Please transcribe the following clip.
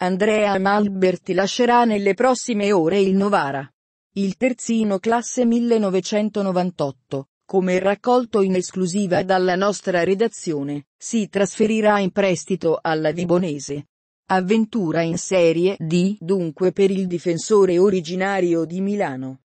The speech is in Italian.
Andrea Malberti lascerà nelle prossime ore il Novara. Il terzino classe 1998, come raccolto in esclusiva dalla nostra redazione, si trasferirà in prestito alla Vibonese. Avventura in Serie D dunque per il difensore originario di Milano.